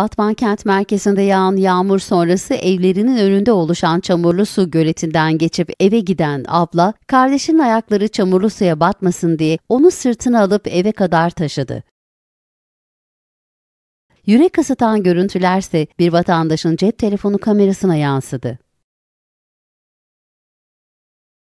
Batman kent merkezinde yağan yağmur sonrası evlerinin önünde oluşan çamurlu su göletinden geçip eve giden abla, kardeşinin ayakları çamurlu suya batmasın diye onu sırtına alıp eve kadar taşıdı. Yürek ısıtan görüntülerse bir vatandaşın cep telefonu kamerasına yansıdı.